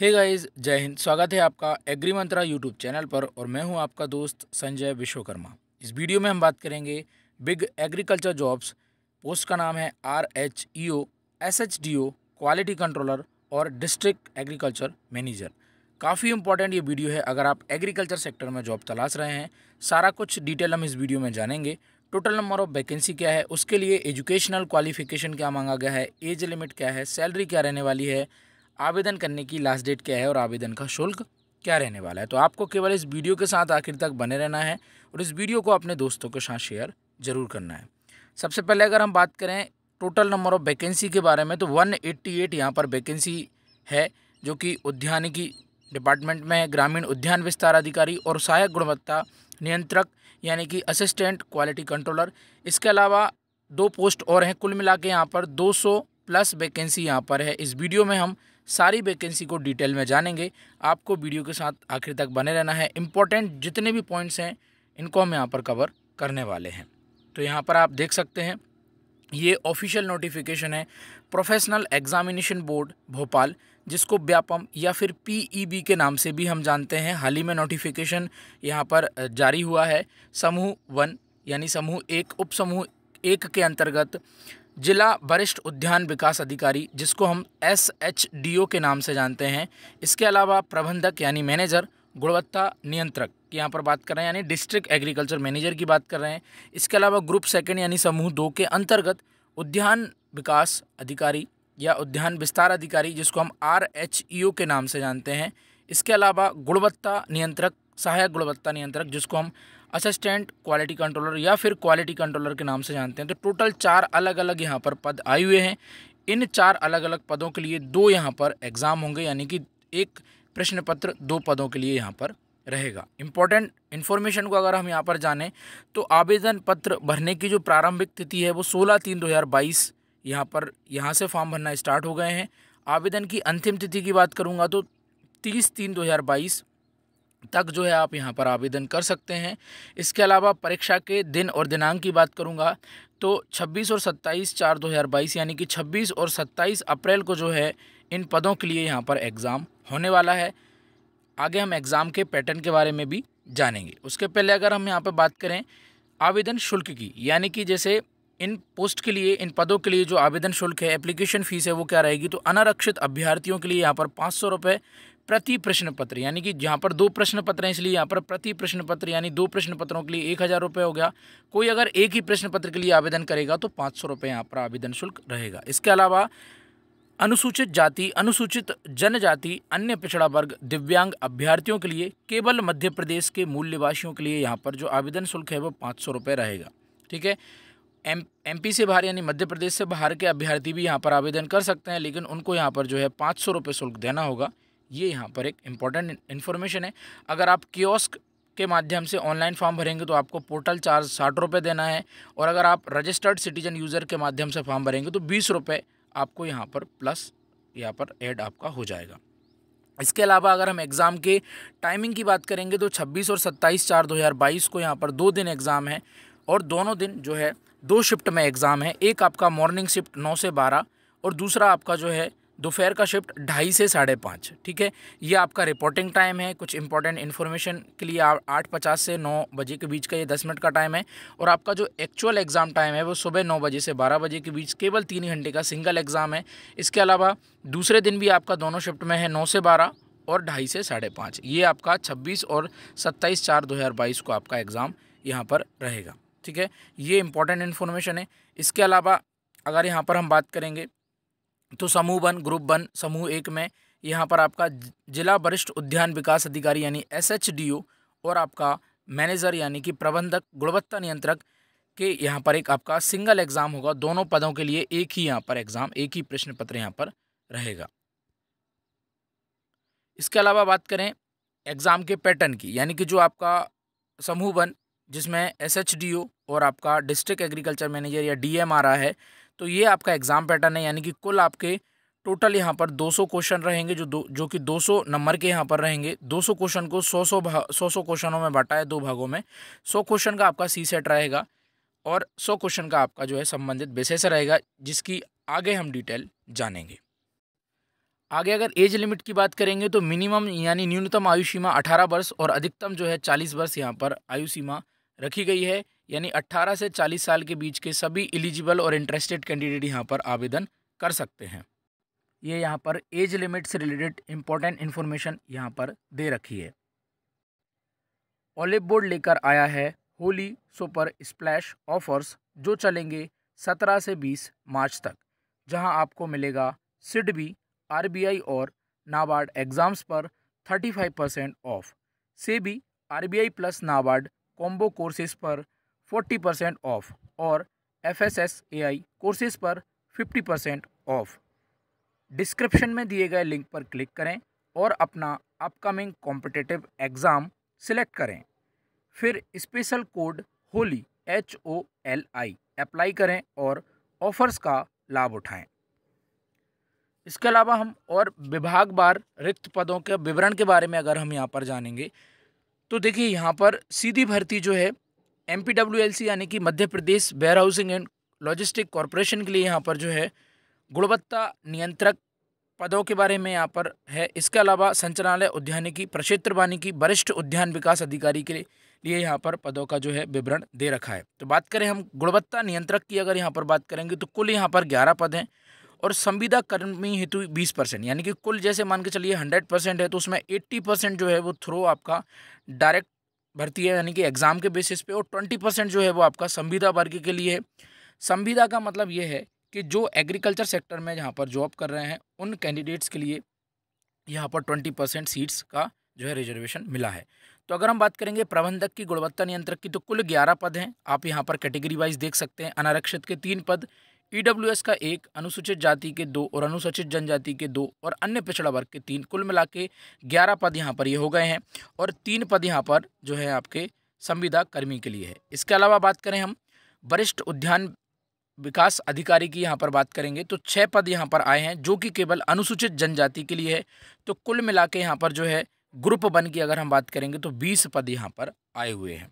hey guys जय हिंद स्वागत है आपका एग्री मंत्रा यूट्यूब चैनल पर और मैं हूं आपका दोस्त संजय विश्वकर्मा इस वीडियो में हम बात करेंगे बिग एग्रीकल्चर जॉब्स पोस्ट का नाम है R H E O S H D O quality controller और डिस्ट्रिक्ट एग्रीकल्चर मैनेजर काफ़ी इंपॉर्टेंट ये वीडियो है अगर आप एग्रीकल्चर सेक्टर में जॉब तलाश रहे हैं सारा कुछ डिटेल हम इस वीडियो में जानेंगे टोटल नंबर ऑफ वैकेंसी क्या है उसके लिए एजुकेशनल क्वालिफिकेशन क्या मांगा गया है एज लिमिट क्या है सैलरी क्या रहने वाली है आवेदन करने की लास्ट डेट क्या है और आवेदन का शुल्क क्या रहने वाला है तो आपको केवल इस वीडियो के साथ आखिर तक बने रहना है और इस वीडियो को अपने दोस्तों के साथ शेयर ज़रूर करना है सबसे पहले अगर हम बात करें टोटल नंबर ऑफ़ वैकेंसी के बारे में तो 188 एट्टी यहाँ पर वैकेंसी है जो कि उद्यानिकी डिपार्टमेंट में ग्रामीण उद्यान विस्तार अधिकारी और सहायक गुणवत्ता नियंत्रक यानी कि असिस्टेंट क्वालिटी कंट्रोलर इसके अलावा दो पोस्ट और हैं कुल मिला के यहाँ पर दो सौ प्लस वैकेंसी यहाँ पर है इस वीडियो में हम सारी वैकेंसी को डिटेल में जानेंगे आपको वीडियो के साथ आखिर तक बने रहना है इम्पोर्टेंट जितने भी पॉइंट्स हैं इनको हम यहाँ पर कवर करने वाले हैं तो यहाँ पर आप देख सकते हैं ये ऑफिशियल नोटिफिकेशन है प्रोफेशनल एग्जामिनेशन बोर्ड भोपाल जिसको व्यापम या फिर पी e के नाम से भी हम जानते हैं हाल ही में नोटिफिकेशन यहाँ पर जारी हुआ है समूह वन यानी समूह एक उप समूह एक के अंतर्गत जिला वरिष्ठ उद्यान विकास अधिकारी जिसको हम एस एच डी ओ के नाम से जानते हैं इसके अलावा प्रबंधक यानी मैनेजर गुणवत्ता नियंत्रक की यहाँ पर बात कर रहे हैं यानी डिस्ट्रिक्ट एग्रीकल्चर मैनेजर की बात कर रहे हैं इसके अलावा ग्रुप सेकंड यानी समूह दो के अंतर्गत उद्यान विकास अधिकारी या उद्यान विस्तार अधिकारी जिसको हम आर एच ई ओ के नाम से जानते हैं इसके अलावा गुणवत्ता नियंत्रक सहायक गुणवत्ता नियंत्रक जिसको हम असिस्टेंट क्वालिटी कंट्रोलर या फिर क्वालिटी कंट्रोलर के नाम से जानते हैं तो टोटल चार अलग अलग यहाँ पर पद आए हुए हैं इन चार अलग अलग पदों के लिए दो यहाँ पर एग्ज़ाम होंगे यानी कि एक प्रश्न पत्र दो पदों के लिए यहाँ पर रहेगा इम्पॉर्टेंट इन्फॉर्मेशन को अगर हम यहाँ पर जानें तो आवेदन पत्र भरने की जो प्रारंभिक तिथि है वो सोलह तीन दो हज़ार बाईस यहाँ पर यहाँ से फॉर्म भरना स्टार्ट हो गए हैं आवेदन की अंतिम तिथि की बात करूँगा तो तीस तीन दो हज़ार बाईस तक जो है आप यहाँ पर आवेदन कर सकते हैं इसके अलावा परीक्षा के दिन और दिनांक की बात करूँगा तो 26 और 27 चार 2022 यानी कि 26 और 27 अप्रैल को जो है इन पदों के लिए यहाँ पर एग्ज़ाम होने वाला है आगे हम एग्ज़ाम के पैटर्न के बारे में भी जानेंगे उसके पहले अगर हम यहाँ पर बात करें आवेदन शुल्क की यानी कि जैसे इन पोस्ट के लिए इन पदों के लिए जो आवेदन शुल्क है एप्लीकेशन फ़ीस है वो क्या रहेगी तो अनारक्षित अभ्यर्थियों के लिए यहाँ पर पाँच सौ रुपये प्रति प्रश्न पत्र यानी कि जहाँ पर दो प्रश्न पत्र हैं इसलिए यहाँ पर प्रति प्रश्न पत्र यानी दो प्रश्न पत्रों के लिए एक हज़ार रुपये हो गया कोई अगर एक ही प्रश्न पत्र के लिए आवेदन करेगा तो पाँच सौ रुपये यहाँ पर आवेदन शुल्क रहेगा इसके अलावा अनुसूचित जाति अनुसूचित जनजाति अन्य पिछड़ा वर्ग दिव्यांग अभ्यर्थियों के लिए केवल मध्य प्रदेश के मूल निवासियों के लिए यहाँ पर जो आवेदन शुल्क है वो पाँच सौ रुपये रहेगा ठीक है एम एमपी से बाहर यानी मध्य प्रदेश से बाहर के अभ्यर्थी भी यहाँ पर आवेदन कर सकते हैं लेकिन उनको यहाँ पर जो है पाँच सौ रुपये शुल्क देना होगा ये यहाँ पर एक इम्पॉर्टेंट इन्फॉर्मेशन है अगर आप कियोस्क के माध्यम से ऑनलाइन फॉर्म भरेंगे तो आपको पोर्टल चार्ज साठ रुपये देना है और अगर आप रजिस्टर्ड सिटीजन यूज़र के माध्यम से फॉर्म भरेंगे तो बीस रुपये आपको यहाँ पर प्लस यहाँ पर ऐड आपका हो जाएगा इसके अलावा अगर हम एग्ज़ाम के टाइमिंग की बात करेंगे तो 26 और 27 चार 2022 को यहाँ पर दो दिन एग्ज़ाम है और दोनों दिन जो है दो शिफ्ट में एग्ज़ाम है एक आपका मॉर्निंग शिफ्ट नौ से बारह और दूसरा आपका जो है दोपहर का शिफ्ट ढाई से साढ़े पाँच ठीक है ये आपका रिपोर्टिंग टाइम है कुछ इंपॉर्टेंट इन्फॉर्मेशन के लिए आप आठ पचास से नौ बजे के बीच का ये दस मिनट का टाइम है और आपका जो एक्चुअल एग्ज़ाम टाइम है वो सुबह नौ बजे से बारह बजे के बीच केवल तीन घंटे का सिंगल एग्ज़ाम है इसके अलावा दूसरे दिन भी आपका दोनों शिफ्ट में है नौ से बारह और ढाई से साढ़े पाँच ये आपका छब्बीस और सत्ताईस चार दो हज़ार बाईस को आपका एग्ज़ाम यहाँ पर रहेगा ठीक है ये इंपॉर्टेंट इन्फॉर्मेशन है इसके अलावा अगर यहाँ पर हम बात करेंगे तो समूह वन ग्रुप वन समूह एक में यहाँ पर आपका जिला वरिष्ठ उद्यान विकास अधिकारी यानी एस और आपका मैनेजर यानी कि प्रबंधक गुणवत्ता नियंत्रक के यहाँ पर एक आपका सिंगल एग्ज़ाम होगा दोनों पदों के लिए एक ही यहाँ पर एग्ज़ाम एक ही प्रश्न पत्र यहाँ पर रहेगा इसके अलावा बात करें एग्ज़ाम के पैटर्न की यानी कि जो आपका समूह वन जिसमें एस और आपका डिस्ट्रिक्ट एग्रीकल्चर मैनेजर या डी आ है तो ये आपका एग्ज़ाम पैटर्न है यानी कि कुल आपके टोटल यहाँ पर 200 क्वेश्चन रहेंगे जो दो जो कि 200 नंबर के यहाँ पर रहेंगे 200 क्वेश्चन को 100 सौ सौ सौ क्वेश्चनों में बांटा है दो भागों में 100 क्वेश्चन का आपका सी सेट रहेगा और 100 क्वेश्चन का आपका जो है संबंधित बेसिस रहेगा जिसकी आगे हम डिटेल जानेंगे आगे अगर एज लिमिट की बात करेंगे तो मिनिमम यानी न्यूनतम आयु सीमा अठारह वर्ष और अधिकतम जो है चालीस वर्ष यहाँ पर आयु सीमा रखी गई है यानी 18 से 40 साल के बीच के सभी एलिजिबल और इंटरेस्टेड कैंडिडेट यहाँ पर आवेदन कर सकते हैं ये यहाँ पर एज लिमिट से रिलेटेड इम्पोर्टेंट इन्फॉर्मेशन यहाँ पर दे रखी है ऑलिव बोर्ड लेकर आया है होली सुपर स्प्लैश ऑफर्स जो चलेंगे 17 से 20 मार्च तक जहाँ आपको मिलेगा सिडबी आई और नाबार्ड एग्ज़ाम्स पर 35 percent off SEBI I plus NABARD combo courses पर फोर्टी परसेंट ऑफ और F S S A I courses पर फिफ्टी परसेंट ऑफ डिस्क्रिप्शन में दिए गए लिंक पर क्लिक करें और अपना अपकमिंग कॉम्पिटिटिव एग्ज़ाम सिलेक्ट करें फिर special code Holi H O L I apply करें और ऑफर्स का लाभ उठाएं इसके अलावा हम और विभाग बार रिक्त पदों के विवरण के बारे में अगर हम यहाँ पर जानेंगे तो देखिए यहाँ पर सीधी भर्ती जो है एम यानी कि Madhya Pradesh warehousing and logistic corporation के लिए यहाँ पर जो है गुणवत्ता नियंत्रक पदों के बारे में यहाँ पर है इसके अलावा उद्यान उद्यानिकी प्रक्षेत्र वानिकी वरिष्ठ उद्यान विकास अधिकारी के लिए यहाँ पर पदों का जो है विवरण दे रखा है तो बात करें हम गुणवत्ता नियंत्रक की अगर यहाँ पर बात करेंगे तो कुल यहाँ पर ग्यारह पद हैं और संविदा कर्मी हेतु बीस परसेंट यानी कि कुल जैसे मान के चलिए हंड्रेड परसेंट है तो उसमें एट्टी परसेंट जो है वो थ्रो आपका डायरेक्ट भर्ती है यानी कि एग्ज़ाम के बेसिस पे और ट्वेंटी परसेंट जो है वो आपका संविदा वर्ग के लिए है संविदा का मतलब ये है कि जो एग्रीकल्चर सेक्टर में जहाँ पर जॉब कर रहे हैं उन कैंडिडेट्स के लिए यहाँ पर ट्वेंटी परसेंट सीट्स का जो है रिजर्वेशन मिला है तो अगर हम बात करेंगे प्रबंधक की गुणवत्ता नियंत्रक की तो कुल ग्यारह पद हैं आप यहाँ पर कैटेगरी वाइज देख सकते हैं अनारक्षित के तीन पद ईडब्ल्यूएस e का एक अनुसूचित जाति के दो और अनुसूचित जनजाति के दो और अन्य पिछड़ा वर्ग के तीन कुल मिला के ग्यारह पद यहाँ पर ये हो गए हैं और तीन पद यहाँ पर जो है आपके संविदा कर्मी के लिए है इसके अलावा बात करें हम वरिष्ठ उद्यान विकास अधिकारी की यहाँ पर बात करेंगे तो छः पद यहाँ पर आए हैं जो कि केवल अनुसूचित जनजाति के लिए है तो कुल मिला के यहाँ पर जो है ग्रुप वन की अगर हम बात करेंगे तो बीस पद यहाँ पर आए हुए हैं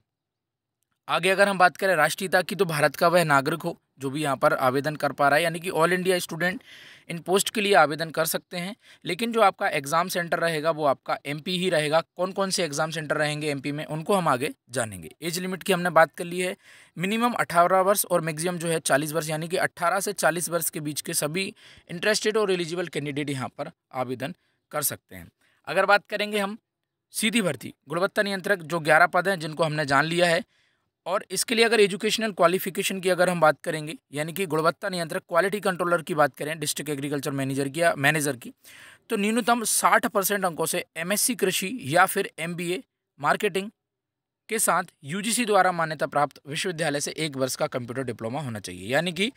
आगे अगर हम बात करें राष्ट्रीयता की तो भारत का वह नागरिक हो जो भी यहाँ पर आवेदन कर पा रहा है यानी कि all India student in post के लिए आवेदन कर सकते हैं लेकिन जो आपका एग्ज़ाम सेंटर रहेगा वो आपका एमपी ही रहेगा कौन कौन से एग्ज़ाम सेंटर रहेंगे एमपी में उनको हम आगे जानेंगे एज लिमिट की हमने बात कर ली है मिनिमम अठारह वर्ष और मैक्सिमम जो है चालीस वर्ष यानी कि अट्ठारह से चालीस वर्ष के बीच के सभी इंटरेस्टेड और एलिजिबल कैंडिडेट यहाँ पर आवेदन कर सकते हैं अगर बात करेंगे हम सीधी भर्ती गुणवत्ता नियंत्रक जो ग्यारह पद हैं जिनको हमने जान लिया है और इसके लिए अगर एजुकेशनल क्वालिफिकेशन की अगर हम बात करेंगे यानी कि गुणवत्ता नियंत्रक क्वालिटी कंट्रोलर की बात करें डिस्ट्रिक्ट एग्रीकल्चर मैनेजर की या मैनेजर की तो न्यूनतम साठ परसेंट अंकों से एमएससी कृषि या फिर एमबीए मार्केटिंग के साथ यूजीसी द्वारा मान्यता प्राप्त विश्वविद्यालय से एक वर्ष का कंप्यूटर डिप्लोमा होना चाहिए यानी कि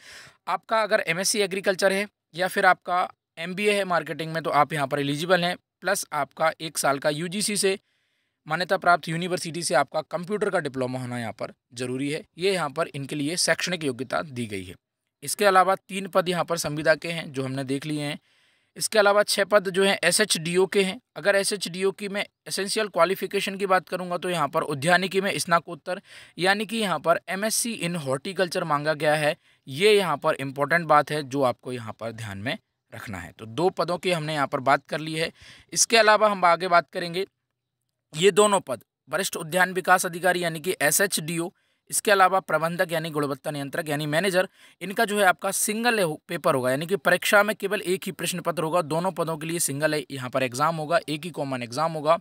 आपका अगर एम एग्रीकल्चर है या फिर आपका एम है मार्केटिंग में तो आप यहाँ पर एलिजिबल हैं प्लस आपका एक साल का यू से मान्यता प्राप्त यूनिवर्सिटी से आपका कंप्यूटर का डिप्लोमा होना यहाँ पर जरूरी है ये यहाँ पर इनके लिए शैक्षणिक योग्यता दी गई है इसके अलावा तीन पद यहाँ पर संविदा के हैं जो हमने देख लिए हैं इसके अलावा छः पद जो हैं एस एच डी ओ के हैं अगर एस एच डी ओ की मैं एसेंशियल क्वालिफिकेशन की बात करूँगा तो यहाँ पर उद्यानिकी में स्नाकोत्तर यानी कि यहाँ पर M S C in horticulture मांगा गया है ये यहाँ पर इम्पोर्टेंट बात है जो आपको यहाँ पर ध्यान में रखना है तो दो पदों की हमने यहाँ पर बात कर ली है इसके अलावा हम आगे बात करेंगे ये दोनों पद वरिष्ठ उद्यान विकास अधिकारी यानी कि एस एच डी ओ इसके अलावा प्रबंधक यानी गुणवत्ता नियंत्रक यानी मैनेजर इनका जो है आपका सिंगल पेपर होगा यानी कि परीक्षा में केवल एक ही प्रश्न पत्र होगा दोनों पदों के लिए सिंगल है यहाँ पर एग्जाम होगा एक ही कॉमन एग्जाम होगा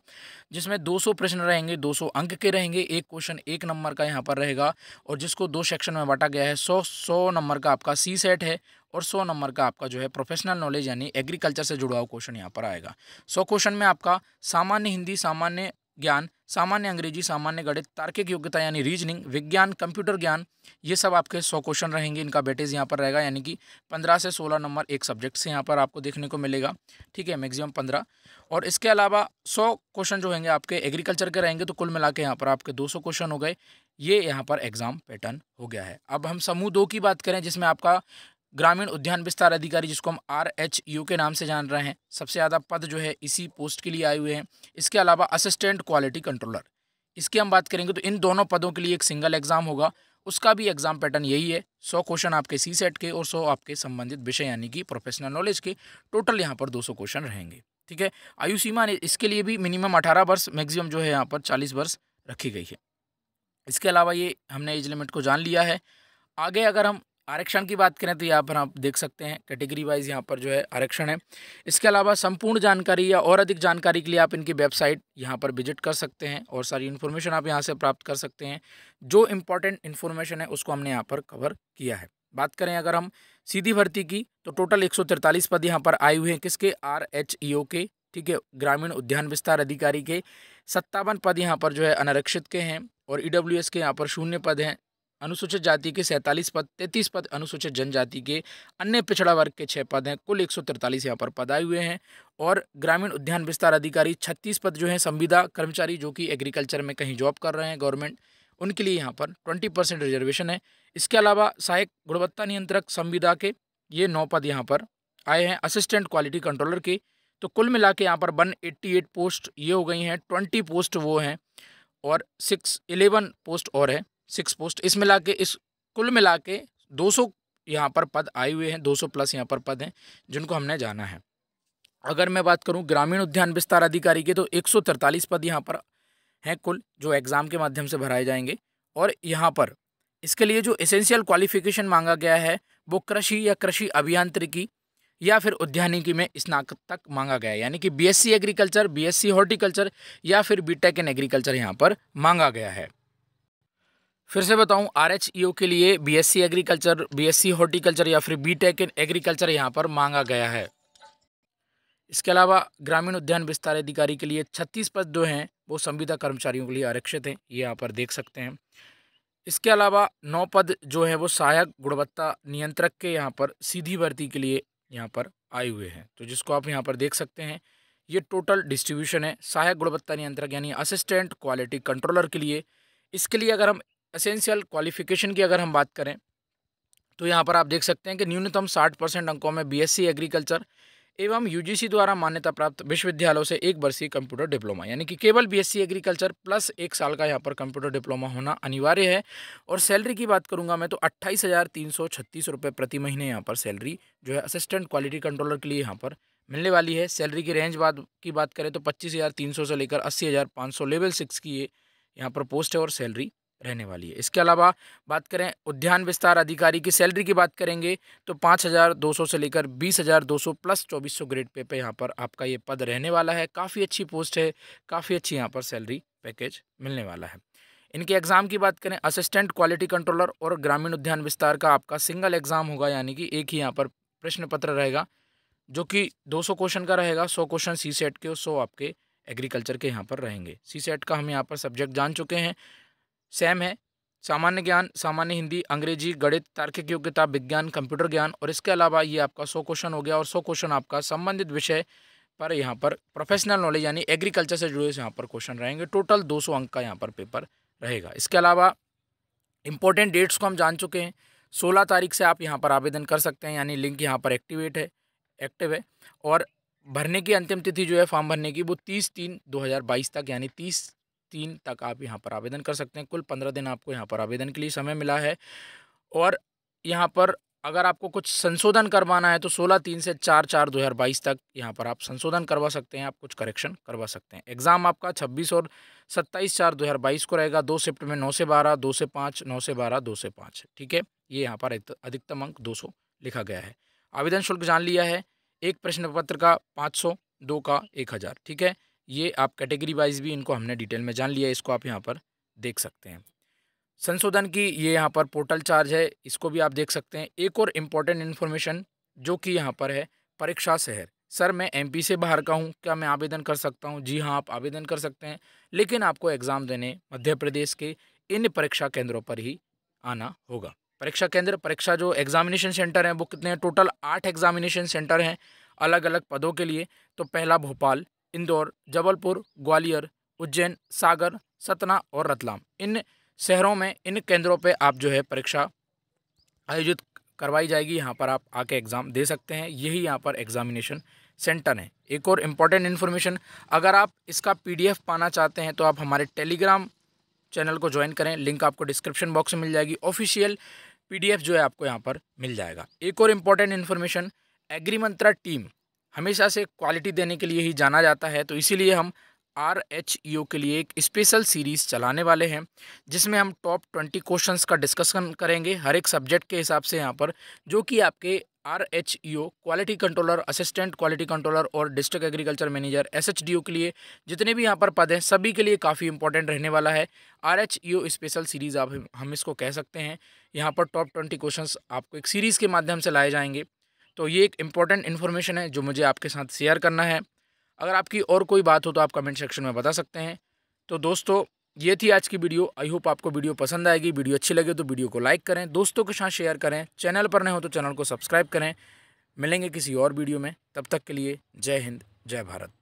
जिसमें 200 प्रश्न रहेंगे 200 अंक के रहेंगे एक क्वेश्चन एक नंबर का यहाँ पर रहेगा और जिसको दो सेक्शन में बांटा गया है सौ सौ नंबर का आपका सी सेट है और सौ नंबर का आपका जो है प्रोफेशनल नॉलेज यानी एग्रीकल्चर से जुड़ा हुआ क्वेश्चन यहाँ पर आएगा सौ क्वेश्चन में आपका सामान्य हिंदी सामान्य ज्ञान सामान्य अंग्रेजी सामान्य गणित तार्किक योग्यता यानी रीजनिंग विज्ञान कंप्यूटर ज्ञान ये सब आपके सौ क्वेश्चन रहेंगे इनका बेटेज यहाँ पर रहेगा यानी कि पंद्रह से सोलह नंबर एक सब्जेक्ट से यहाँ पर आपको देखने को मिलेगा ठीक है मैक्सिमम पंद्रह और इसके अलावा सौ क्वेश्चन जो होंगे आपके एग्रीकल्चर के रहेंगे तो कुल मिला के यहाँ पर आपके दो सौ क्वेश्चन हो गए ये यहाँ पर एग्ज़ाम पैटर्न हो गया है अब हम समूह दो की बात करें जिसमें आपका ग्रामीण उद्यान विस्तार अधिकारी जिसको हम आर एच यू के नाम से जान रहे हैं सबसे ज़्यादा पद जो है इसी पोस्ट के लिए आए हुए हैं इसके अलावा असिस्टेंट क्वालिटी कंट्रोलर इसकी हम बात करेंगे तो इन दोनों पदों के लिए एक सिंगल एग्ज़ाम होगा उसका भी एग्ज़ाम पैटर्न यही है सौ क्वेश्चन आपके सी सेट के और सौ आपके संबंधित विषय यानी कि प्रोफेशनल नॉलेज के टोटल यहाँ पर दो सौ क्वेश्चन रहेंगे ठीक है आयु सीमा इसके लिए भी मिनिमम अठारह वर्ष मैक्सिमम जो है यहाँ पर चालीस वर्ष रखी गई है इसके अलावा ये हमने एज लिमिट को जान लिया है आगे अगर हम आरक्षण की बात करें तो यहाँ पर आप देख सकते हैं कैटेगरी वाइज यहाँ पर जो है आरक्षण है इसके अलावा संपूर्ण जानकारी या और अधिक जानकारी के लिए आप इनकी वेबसाइट यहाँ पर विजिट कर सकते हैं और सारी इन्फॉर्मेशन आप यहाँ से प्राप्त कर सकते हैं जो इम्पोर्टेंट इन्फॉर्मेशन है उसको हमने यहाँ पर कवर किया है बात करें अगर हम सीधी भर्ती की तो टोटल एक पद यहाँ पर आए हुए हैं किसके आर एच ई ओ के ठीक है ग्रामीण उद्यान विस्तार अधिकारी के सत्तावन पद यहाँ पर जो है अनारक्षित के हैं और ई डब्ल्यू एस के यहाँ पर शून्य पद हैं अनुसूचित जाति के सैंतालीस पद तैंतीस पद अनुसूचित जनजाति के अन्य पिछड़ा वर्ग के छः पद हैं कुल एक सौ तिरतालीस यहाँ पर पद आए हुए हैं और ग्रामीण उद्यान विस्तार अधिकारी छत्तीस पद जो हैं संविदा कर्मचारी जो कि एग्रीकल्चर में कहीं जॉब कर रहे हैं गवर्नमेंट उनके लिए यहाँ पर ट्वेंटी परसेंट रिजर्वेशन है इसके अलावा सहायक गुणवत्ता नियंत्रक संविदा के ये नौ पद यहाँ पर आए हैं असिस्टेंट क्वालिटी कंट्रोलर के तो कुल मिला के यहाँ पर वन एट्टी एट पोस्ट ये हो गई हैं ट्वेंटी पोस्ट वो हैं और सिक्स एलेवन पोस्ट और हैं सिक्स पोस्ट इस मिला के इस कुल मिला के दो सौ यहाँ पर पद आए हुए हैं दो सौ प्लस यहाँ पर पद हैं जिनको हमने जाना है अगर मैं बात करूँ ग्रामीण उद्यान विस्तार अधिकारी के तो एक सौ तैंतालीस पद यहाँ पर हैं कुल जो एग्ज़ाम के माध्यम से भराए जाएंगे और यहाँ पर इसके लिए जो एसेंशियल क्वालिफिकेशन मांगा गया है वो कृषि या कृषि अभियांत्रिकी या फिर उद्यानिकी में स्नातक तक मांगा गया है यानी कि बीएससी एग्रीकल्चर बीएससी हॉर्टिकल्चर या फिर बीटेक इन एग्रीकल्चर यहाँ पर मांगा गया है फिर से बताऊं आर एच ई ओ के लिए बीएससी एग्रीकल्चर बीएससी हॉर्टिकल्चर या फिर बीटेक इन एग्रीकल्चर यहां पर मांगा गया है इसके अलावा ग्रामीण उद्यान विस्तार अधिकारी के लिए छत्तीस पद जो हैं वो संविदा कर्मचारियों के लिए आरक्षित हैं ये यहाँ पर देख सकते हैं इसके अलावा नौ पद जो हैं वो सहायक गुणवत्ता नियंत्रक के यहाँ पर सीधी भर्ती के लिए यहाँ पर आए हुए हैं तो जिसको आप यहाँ पर देख सकते हैं ये टोटल डिस्ट्रीब्यूशन है सहायक गुणवत्ता नियंत्रक यानी असिस्टेंट क्वालिटी कंट्रोलर के लिए इसके लिए अगर हम असेंशियल क्वालिफिकेशन की अगर हम बात करें तो यहाँ पर आप देख सकते हैं कि न्यूनतम साठ परसेंट अंकों में बीएससी एग्रीकल्चर एवं यूजीसी द्वारा मान्यता प्राप्त विश्वविद्यालयों से एक वर्षीय कंप्यूटर डिप्लोमा यानी कि केवल बीएससी एग्रीकल्चर प्लस एक साल का यहाँ पर कंप्यूटर डिप्लोमा होना अनिवार्य है और सैलरी की बात करूँगा मैं तो अट्ठाईस हज़ार तीन सौ छत्तीस रुपये प्रति महीने यहाँ पर सैलरी जो है असिस्टेंट क्वालिटी कंट्रोलर के लिए यहाँ पर मिलने वाली है सैलरी की रेंज बात की बात करें तो पच्चीस हज़ार तीन सौ से लेकर अस्सी हज़ार पाँच सौ लेवल सिक्स की ये यहाँ पर पोस्ट है और सैलरी रहने वाली है इसके अलावा बात करें उद्यान विस्तार अधिकारी की सैलरी की बात करेंगे तो पाँच हज़ार दो सौ से लेकर बीस हज़ार दो सौ प्लस चौबीस सौ ग्रेड पे पे यहाँ पर आपका ये पद रहने वाला है काफ़ी अच्छी पोस्ट है काफ़ी अच्छी यहाँ पर सैलरी पैकेज मिलने वाला है इनके एग्ज़ाम की बात करें असिस्टेंट क्वालिटी कंट्रोलर और ग्रामीण उद्यान विस्तार का आपका सिंगल एग्ज़ाम होगा यानी कि एक ही यहाँ पर प्रश्न पत्र रहेगा जो कि 200 क्वेश्चन का रहेगा 100 क्वेश्चन सी सेट के और 100 आपके एग्रीकल्चर के यहाँ पर रहेंगे सी सेट का हम यहाँ पर सब्जेक्ट जान चुके हैं सेम है सामान्य ज्ञान सामान्य हिंदी अंग्रेजी गणित तार्किक योग्यता विज्ञान कंप्यूटर ज्ञान और इसके अलावा ये आपका सौ क्वेश्चन हो गया और सौ क्वेश्चन आपका संबंधित विषय पर यहाँ पर प्रोफेशनल नॉलेज यानी एग्रीकल्चर से जुड़े यहाँ पर क्वेश्चन रहेंगे टोटल 200 अंक का यहाँ पर पेपर रहेगा इसके अलावा इंपॉर्टेंट डेट्स को हम जान चुके हैं सोलह तारीख से आप यहाँ पर आवेदन कर सकते हैं यानी लिंक यहाँ पर एक्टिवेट है एक्टिव है और भरने की अंतिम तिथि जो है फॉर्म भरने की वो तीस तीन दो हज़ार बाईस तक यानी तीस तीन तक आप यहाँ पर आवेदन कर सकते हैं कुल पंद्रह दिन आपको यहाँ पर आवेदन के लिए समय मिला है और यहाँ पर अगर आपको कुछ संशोधन करवाना है तो सोलह तीन से चार चार दो हज़ार बाईस तक यहाँ पर आप संशोधन करवा सकते हैं आप कुछ करेक्शन करवा सकते हैं एग्ज़ाम आपका छब्बीस और सत्ताईस चार दो हज़ार बाईस को रहेगा दो शिफ्ट में नौ से बारह दो से पाँच नौ से बारह दो से पाँच ठीक है ये यहाँ पर अधिकतम अंक दो सौ लिखा गया है आवेदन शुल्क जान लिया है एक प्रश्न पत्र का पाँच सौ दो का एक हज़ार ठीक है ये आप कैटेगरी वाइज भी इनको हमने डिटेल में जान लिया इसको आप यहाँ पर देख सकते हैं संशोधन की ये यहाँ पर पोर्टल चार्ज है इसको भी आप देख सकते हैं एक और इम्पॉर्टेंट इन्फॉर्मेशन जो कि यहाँ पर है परीक्षा शहर सर मैं एमपी से बाहर का हूँ क्या मैं आवेदन कर सकता हूँ जी हाँ आप आवेदन कर सकते हैं लेकिन आपको एग्ज़ाम देने मध्य प्रदेश के इन परीक्षा केंद्रों पर ही आना होगा परीक्षा केंद्र परीक्षा जो एग्जामिनेशन सेंटर हैं वो कितने हैं टोटल आठ एग्जामिनेशन सेंटर हैं अलग अलग पदों के लिए तो पहला भोपाल इंदौर जबलपुर ग्वालियर उज्जैन सागर सतना और रतलाम इन शहरों में इन केंद्रों पे आप जो है परीक्षा आयोजित करवाई जाएगी यहाँ पर आप आके एग्ज़ाम दे सकते हैं यही यहाँ पर एग्ज़ामिनेशन सेंटर है एक और इम्पॉर्टेंट इन्फॉर्मेशन अगर आप इसका पीडीएफ पाना चाहते हैं तो आप हमारे टेलीग्राम चैनल को ज्वाइन करें लिंक आपको डिस्क्रिप्शन बॉक्स में मिल जाएगी ऑफिशियल पीडीएफ जो है आपको यहाँ पर मिल जाएगा एक और इम्पॉर्टेंट इन्फॉर्मेशन एग्रीमंत्रा टीम हमेशा से क्वालिटी देने के लिए ही जाना जाता है तो इसीलिए हम आर एच यू के लिए एक स्पेशल सीरीज़ चलाने वाले हैं जिसमें हम टॉप ट्वेंटी क्वेश्चंस का डिस्कशन करेंगे हर एक सब्जेक्ट के हिसाब से यहाँ पर जो कि आपके R H E O quality controller assistant quality controller और district agriculture manager S H D O के लिए जितने भी यहाँ पर पद हैं सभी के लिए काफ़ी इंपॉर्टेंट रहने वाला है R H E O special series आप हम इसको कह सकते हैं यहाँ पर टॉप ट्वेंटी क्वेश्चन आपको एक सीरीज़ के माध्यम से लाए जाएंगे तो ये एक इम्पॉर्टेंट इन्फॉर्मेशन है जो मुझे आपके साथ शेयर करना है अगर आपकी और कोई बात हो तो आप कमेंट सेक्शन में बता सकते हैं तो दोस्तों ये थी आज की वीडियो आई होप आपको वीडियो पसंद आएगी वीडियो अच्छी लगे तो वीडियो को लाइक करें दोस्तों के साथ शेयर करें चैनल पर नहीं हो तो चैनल को सब्सक्राइब करें मिलेंगे किसी और वीडियो में तब तक के लिए जय हिंद जय भारत